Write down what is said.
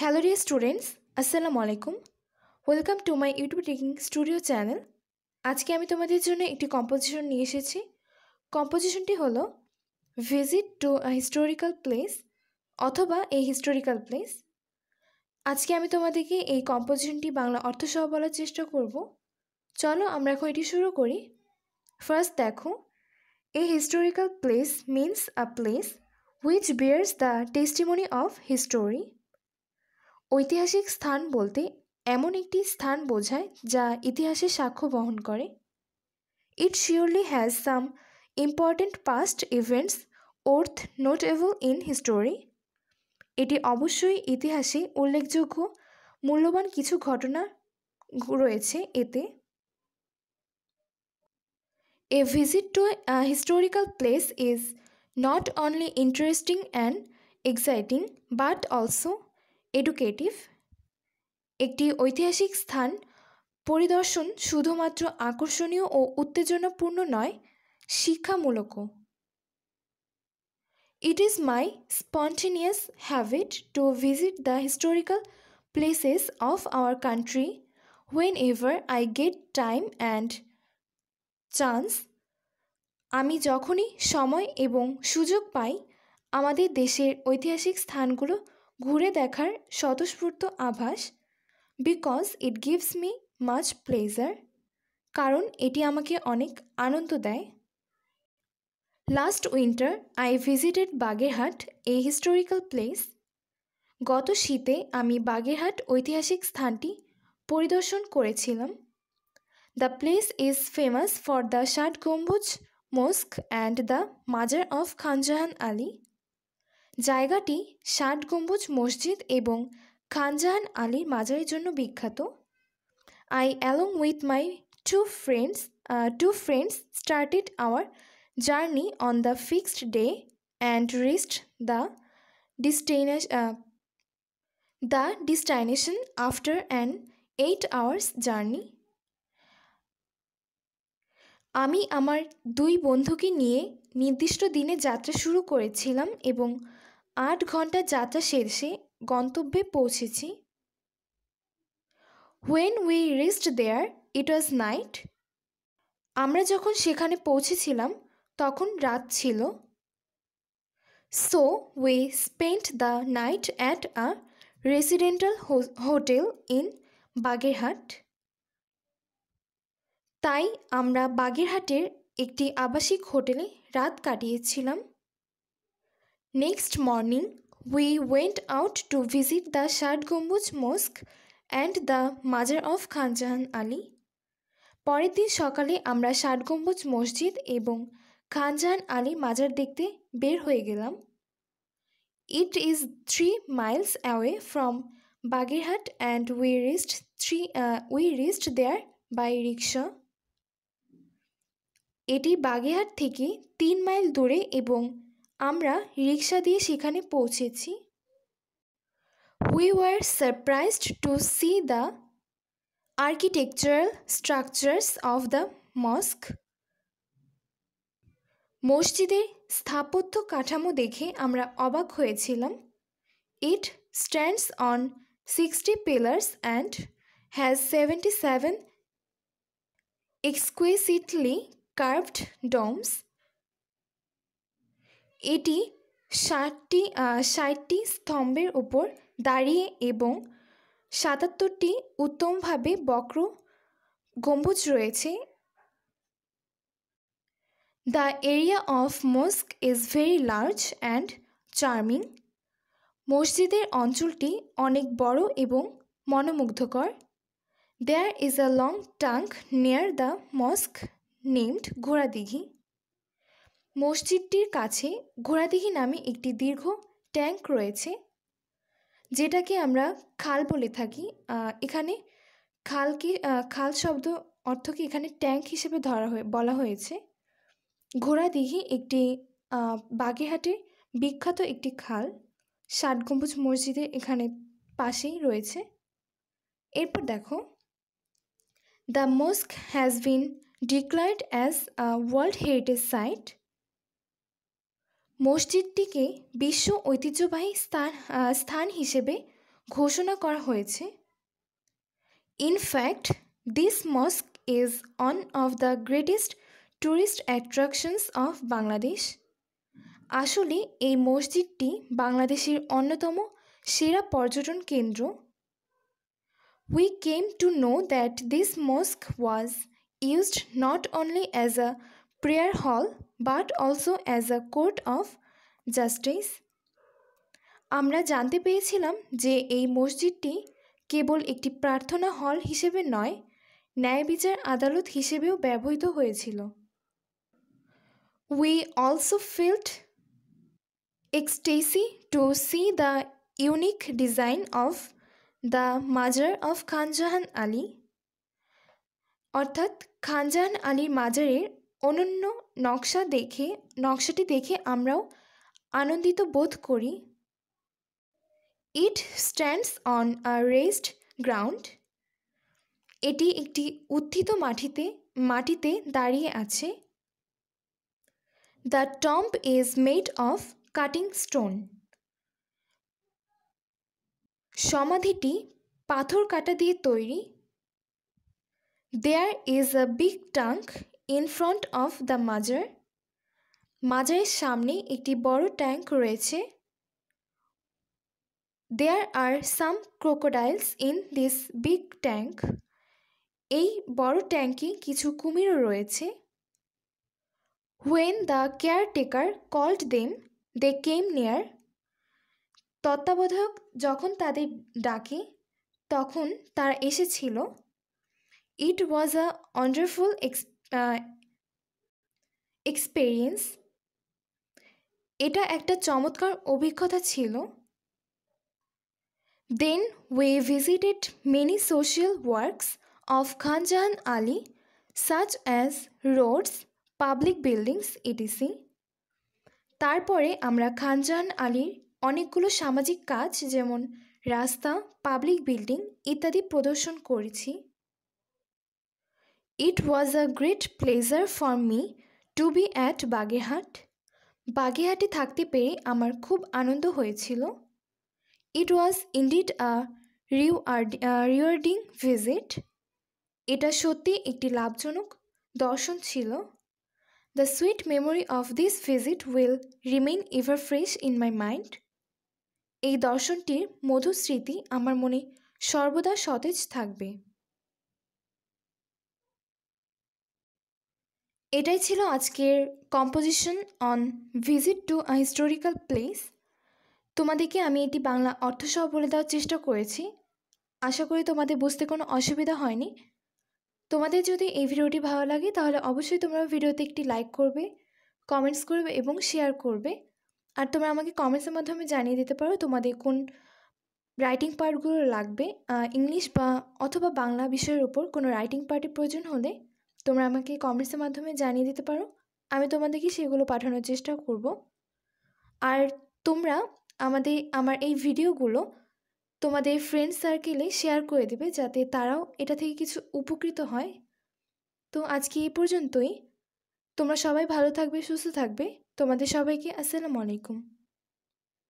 hello dear students আসসালামু আলাইকুম welcome to my YouTube taking studio channel আজকে আমি তোমাদের জন্য একটি কম্পোজিশন নিয়ে এসেছি কম্পোজিশনটি হলো visit to a historical place অথবা এই হিস্টোরিক্যাল প্লেস আজকে আমি তোমাদেরকে এই কম্পোজিশনটি বাংলা অর্থসহ বলার চেষ্টা করব চলো আমরা এখন এটি শুরু করি ফার্স্ট দেখো a historical place means a place which bears the testimony of history ঐতিহাসিক স্থান বলতে এমন একটি স্থান বোঝায় যা ইতিহাসের সাক্ষ্য বহন করে it surely has some important past events worth notable in history এটি অবশ্যই ইতিহাসে উল্লেখযোগ্য মূল্যবান কিছু ঘটনা রয়েছে এতে a visit to historical place is not only interesting and exciting but also educative একটি ঐতিহাসিক স্থান পরিদর্শন শুধুমাত্র আকর্ষণীয় ও উত্তেজনাপূর্ণ নয় শিক্ষামূলকও it is my spontaneous habit to visit the historical places of our country whenever I get time and chance আমি যখনই সময় এবং সুযোগ পাই আমাদের দেশের ঐতিহাসিক স্থানগুলো ঘুরে দেখার স্বতঃস্ফূর্ত আভাস because it gives me much pleasure কারণ এটি আমাকে অনেক আনন্দ দেয় last winter I visited Bagerhat a historical place গত শীতে আমি বাগেরহাট ঐতিহাসিক স্থানটি পরিদর্শন করেছিলাম the place is famous for the Shat Gombuj mosque and the mazar of Khan Jahan Ali জায়গাটি ষাট গম্বুজ মসজিদ এবং খানজাহান আলীর মাজারের জন্য বিখ্যাত I along with my two friends two friends started our journey on the fixed day and reached the destination the destination after an eight hours journey আমি আমার দুই বন্ধুকে নিয়ে নির্দিষ্ট দিনে যাত্রা শুরু করেছিলাম এবং আট ঘন্টা যাত্রা শেষে গন্তব্যে পৌঁছেছি when we reached there it was night আমরা যখন সেখানে পৌঁছেছিলাম তখন রাত ছিল so we spent the night at a residential hotel in Bagerhat তাই আমরা বাগেরহাটের একটি আবাসিক হোটেলে রাত কাটিয়েছিলাম next morning we went out to visit the Shat Gombuj Mosque and the mazar of Khan Jahan Jahan পরের দিন সকালে আমরা ষাট গম্বুজ মসজিদ এবং খানজাহান আলী মাজার দেখতে বের হয়ে গেলাম it is three miles away from Bagerhat and we reached three we reached there by rickshaw এটি বাগেরহাট থেকে তিন মাইল দূরে এবং আমরা রিক্সা দিয়ে সেখানে পৌঁছেছি we were surprised to see the architectural structures of the mosque মসজিদের স্থাপত্য কাঠামো দেখে আমরা অবাক হয়েছিলাম it stands on sixty pillars and has seventy seven exquisitely carved domes এটি ষাটটি ষাটটি স্তম্ভের ওপর দাঁড়িয়ে এবং সাতাত্তরটি উত্তমভাবে বক্র গম্বুজ রয়েছে the area of mosque is very large and charming মসজিদের অঞ্চলটি অনেক বড় এবং মনোমুগ্ধকর there is a long tank near the mosque named ঘোড়াদিঘি মসজিদটির কাছে ঘোড়াদিঘি নামে একটি দীর্ঘ ট্যাঙ্ক রয়েছে যেটাকে আমরা খাল বলে থাকি এখানে খালকে খাল শব্দ অর্থকে এখানে ট্যাঙ্ক হিসেবে ধরা হয়ে বলা হয়েছে ঘোড়াদিঘি একটি বাগেরহাটে বিখ্যাত একটি খাল ষাট গম্বুজ মসজিদের এখানে পাশেই রয়েছে এরপর দেখো the mosque has been declared as world heritage site মসজিদটিকে বিশ্ব ঐতিহ্যবাহী স্থান স্থান হিসেবে ঘোষণা করা হয়েছে in fact this mosque is one of the greatest tourist attractions of Bangladesh আসলে এই মসজিদটি বাংলাদেশের অন্যতম সেরা পর্যটন কেন্দ্র we came to know that this mosque was used not only as a prayer hall but also as a court of justice আমরা জানতে পেরেছিলাম যে এই মসজিদটি কেবল একটি প্রার্থনা হল হিসেবে নয় ন্যায় বিচার আদালত হিসেবেও ব্যবহৃত হয়েছিল we also felt ecstasy to see the unique design of the mazar of Khan Jahan Ali অর্থাৎ খানজাহান আলীর মাজারের অনন্য নকশা দেখে নকশাটি দেখে আমরাও আনন্দিত বোধ করি it stands on a raised ground এটি একটি উত্থিত মাটিতে মাটিতে দাঁড়িয়ে আছে the tomb is made of cutting stone সমাধিটি পাথর কাটা দিয়ে তৈরি there is a big tank in front of the mazar মাজারের সামনে একটি বড় ট্যাঙ্ক রয়েছে there are some crocodiles in this big tank এই বড় ট্যাঙ্কে কিছু কুমিরও রয়েছে when the caretaker called them they came near তত্ত্বাবধায়ক যখন তাদের ডাকে তখন তারা এসেছিল it was a wonderful ex experience এটা একটা চমৎকার অভিজ্ঞতা ছিল then we visited many social works of Khan Jahan Ali such as roads public buildings etc তারপরে আমরা খানজাহান আলীর অনেকগুলো সামাজিক কাজ যেমন রাস্তা পাবলিক বিল্ডিং ইত্যাদি প্রদর্শন করেছি it was a great pleasure for me to be at Bagerhat বাগেহাটে থাকতে পেরে আমার খুব আনন্দ হয়েছিল it was indeed a rewarding visit এটা সত্যি একটি লাভজনক দর্শন ছিল the sweet memory of this visit will remain ever fresh in my mind এই দর্শনটির মধুস্মৃতি আমার মনে সর্বদা সতেজ থাকবে এটাই ছিল আজকের composition on visit to a historical place তোমাদেরকে আমি এটি বাংলা অর্থসহ বলে দেওয়ার চেষ্টা করেছি আশা করি তোমাদের বুঝতে কোনো অসুবিধা হয়নি তোমাদের যদি এই ভিডিওটি ভালো লাগে তাহলে অবশ্যই তোমরা ভিডিওতে একটি লাইক করবে কমেন্টস করবে এবং শেয়ার করবে আর তোমরা আমাকে কমেন্টসের মাধ্যমে জানিয়ে দিতে পারো তোমাদের কোন রাইটিং পার্টগুলো লাগবে ইংলিশ বা অথবা বাংলা বিষয়ের উপর কোনো রাইটিং পার্টের প্রয়োজন হলে তোমরা আমাকে কমেন্টসের মাধ্যমে জানিয়ে দিতে পারো আমি তোমাদেরকে সেগুলো পাঠানোর চেষ্টা করব আর তোমরা আমাদের আমার এই ভিডিওগুলো তোমাদের ফ্রেন্ড সার্কেলে শেয়ার করে দেবে যাতে তারাও এটা থেকে কিছু উপকৃত হয় তো আজকে এই পর্যন্তই তোমরা সবাই ভালো থাকবে সুস্থ থাকবে তোমাদের সবাইকে আসসালামু আলাইকুম